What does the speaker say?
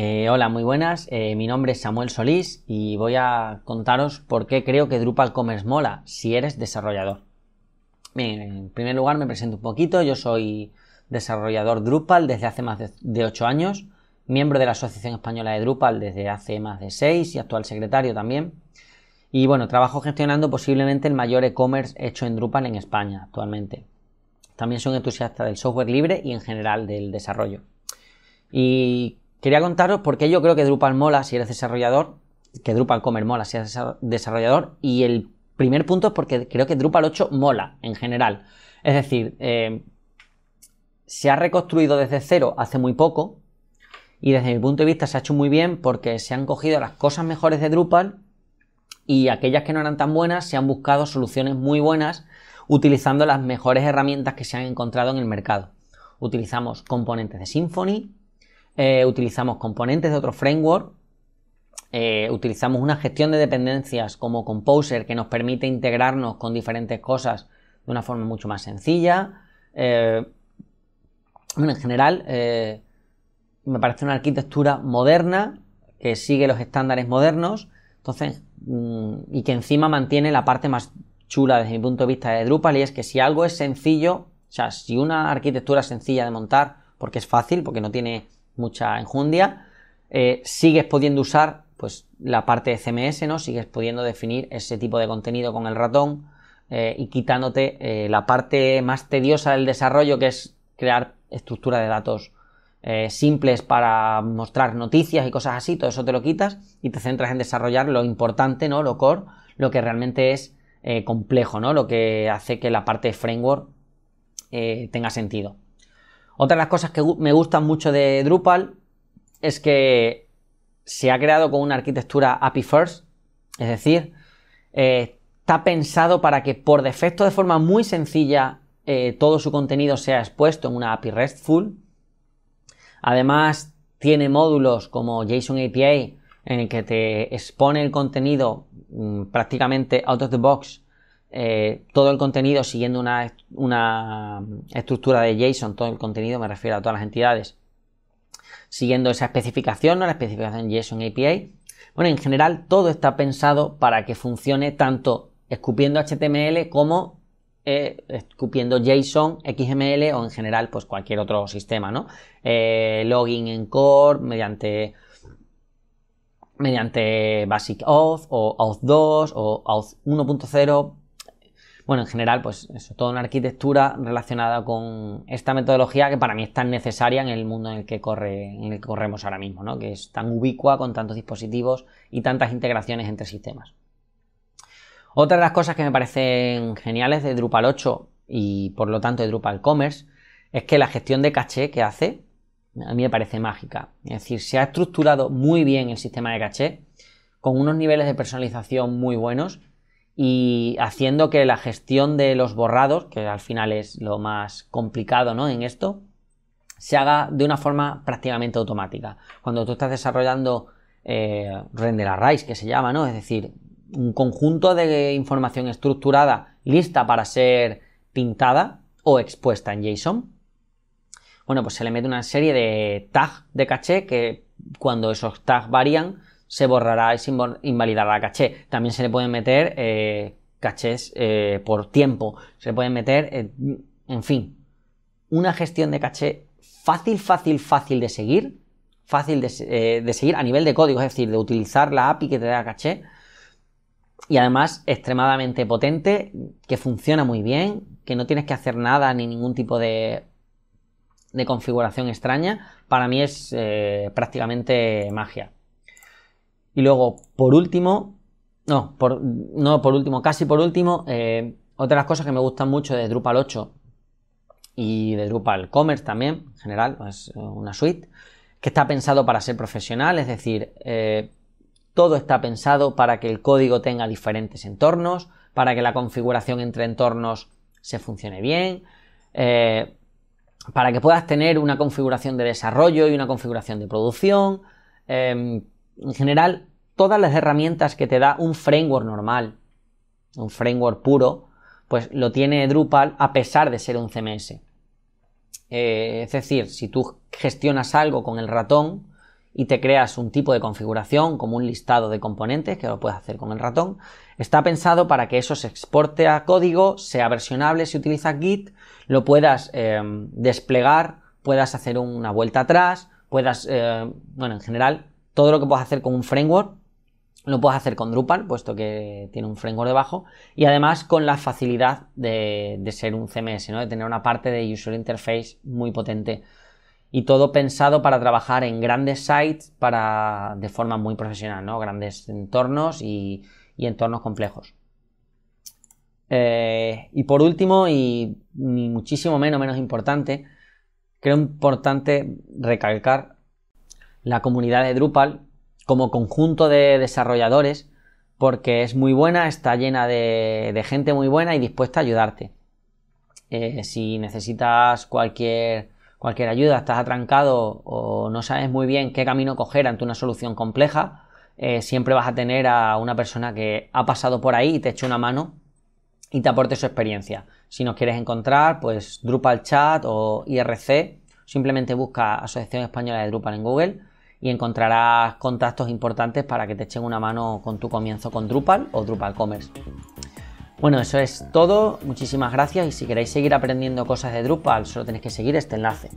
Eh, hola, muy buenas. Eh, mi nombre es Samuel Solís y voy a contaros por qué creo que Drupal Commerce mola si eres desarrollador. en primer lugar me presento un poquito. Yo soy desarrollador Drupal desde hace más de 8 años, miembro de la Asociación Española de Drupal desde hace más de 6 y actual secretario también. Y bueno, trabajo gestionando posiblemente el mayor e-commerce hecho en Drupal en España actualmente. También soy un entusiasta del software libre y en general del desarrollo. Y quería contaros por qué yo creo que Drupal mola si eres desarrollador, que Drupal comer mola si eres desarrollador, y el primer punto es porque creo que Drupal 8 mola en general. Es decir, eh, se ha reconstruido desde cero hace muy poco, y desde mi punto de vista se ha hecho muy bien porque se han cogido las cosas mejores de Drupal y aquellas que no eran tan buenas se han buscado soluciones muy buenas utilizando las mejores herramientas que se han encontrado en el mercado. Utilizamos componentes de Symfony, eh, utilizamos componentes de otro framework, eh, utilizamos una gestión de dependencias como Composer que nos permite integrarnos con diferentes cosas de una forma mucho más sencilla. Eh, bueno, en general, me parece una arquitectura moderna que sigue los estándares modernos entonces, mm, y que encima mantiene la parte más chula desde mi punto de vista de Drupal y es que si algo es sencillo, o sea, si una arquitectura sencilla de montar, porque es fácil, porque no tiene mucha enjundia, eh, sigues pudiendo usar pues, la parte de CMS, ¿no? Sigues pudiendo definir ese tipo de contenido con el ratón eh, y quitándote eh, la parte más tediosa del desarrollo, que es crear estructuras de datos simples para mostrar noticias y cosas así, todo eso te lo quitas y te centras en desarrollar lo importante, ¿no? Lo core, lo que realmente es complejo, Lo que hace que la parte de framework tenga sentido. Otra de las cosas que me gustan mucho de Drupal es que se ha creado con una arquitectura API first, es decir, eh, está pensado para que por defecto de forma muy sencilla eh, todo su contenido sea expuesto en una API RESTful. Además, tiene módulos como JSON API en el que te expone el contenido mm, prácticamente out of the box eh, todo el contenido siguiendo una, una, estructura de JSON, todo el contenido, me refiero a todas las entidades, siguiendo esa especificación, la especificación JSON API. Bueno, en general todo está pensado para que funcione tanto escupiendo HTML como eh, escupiendo JSON, XML o en general pues cualquier otro sistema, ¿no? Eh, login en core mediante mediante Basic Auth o Auth 2 o Auth 1.0 bueno, en general, pues eso, toda una arquitectura relacionada con esta metodología que para mí es tan necesaria en el mundo en el que, corremos ahora mismo, ¿no? que es tan ubicua con tantos dispositivos y tantas integraciones entre sistemas. Otra de las cosas que me parecen geniales de Drupal 8 y por lo tanto de Drupal Commerce es que la gestión de caché que hace a mí me parece mágica. Es decir, se ha estructurado muy bien el sistema de caché con unos niveles de personalización muy buenos y haciendo que la gestión de los borrados, que al final es lo más complicado ¿no? en esto, se haga de una forma prácticamente automática. Cuando tú estás desarrollando eh, render arrays, que se llama, ¿no? Es decir, un conjunto de información estructurada lista para ser pintada o expuesta en JSON. Bueno, pues se le mete una serie de tags de caché que cuando esos tags varían, se borrará y se invalidará la caché. También se le pueden meter eh, cachés eh, por tiempo, se le pueden meter, eh, en fin, una gestión de caché fácil, fácil, fácil de seguir, fácil de, seguir a nivel de código, es decir, de utilizar la API que te da caché y además extremadamente potente, que funciona muy bien, que no tienes que hacer nada ni ningún tipo de, de configuración extraña. Para mí es prácticamente magia. Y luego, por último, no, por, no por último, casi por último, eh, otras cosas que me gustan mucho de Drupal 8 y de Drupal Commerce también, en general, es pues, eh, una suite, que está pensado para ser profesional, es decir, eh, todo está pensado para que el código tenga diferentes entornos, para que la configuración entre entornos se funcione bien, para que puedas tener una configuración de desarrollo y una configuración de producción. Em, en general, todas las herramientas que te da un framework normal, un framework puro, pues lo tiene Drupal a pesar de ser un CMS. Eh, es decir, si tú gestionas algo con el ratón y te creas un tipo de configuración como un listado de componentes, que lo puedes hacer con el ratón, está pensado para que eso se exporte a código, sea versionable, si utilizas Git, lo puedas eh, desplegar, puedas hacer una vuelta atrás, puedas, eh, bueno, en general, todo lo que puedes hacer con un framework lo puedes hacer con Drupal, puesto que tiene un framework debajo, y además con la facilidad de, ser un CMS, de tener una parte de user interface muy potente. Y todo pensado para trabajar en grandes sites para, de forma muy profesional, ¿no? grandes entornos y, entornos complejos. Eh, y por último, y muchísimo menos, menos importante, creo importante recalcar la comunidad de Drupal como conjunto de desarrolladores porque es muy buena, está llena de, gente muy buena y dispuesta a ayudarte. Eh, si necesitas cualquier, cualquier ayuda, estás atrancado o no sabes muy bien qué camino coger ante una solución compleja, eh, siempre vas a tener a una persona que ha pasado por ahí y te eche una mano y te aporte su experiencia. Si nos quieres encontrar, pues Drupal Chat o IRC, simplemente busca Asociación Española de Drupal en Google y encontrarás contactos importantes para que te echen una mano con tu comienzo con Drupal o Drupal Commerce. Bueno, eso es todo. Muchísimas gracias y si queréis seguir aprendiendo cosas de Drupal, solo tenéis que seguir este enlace.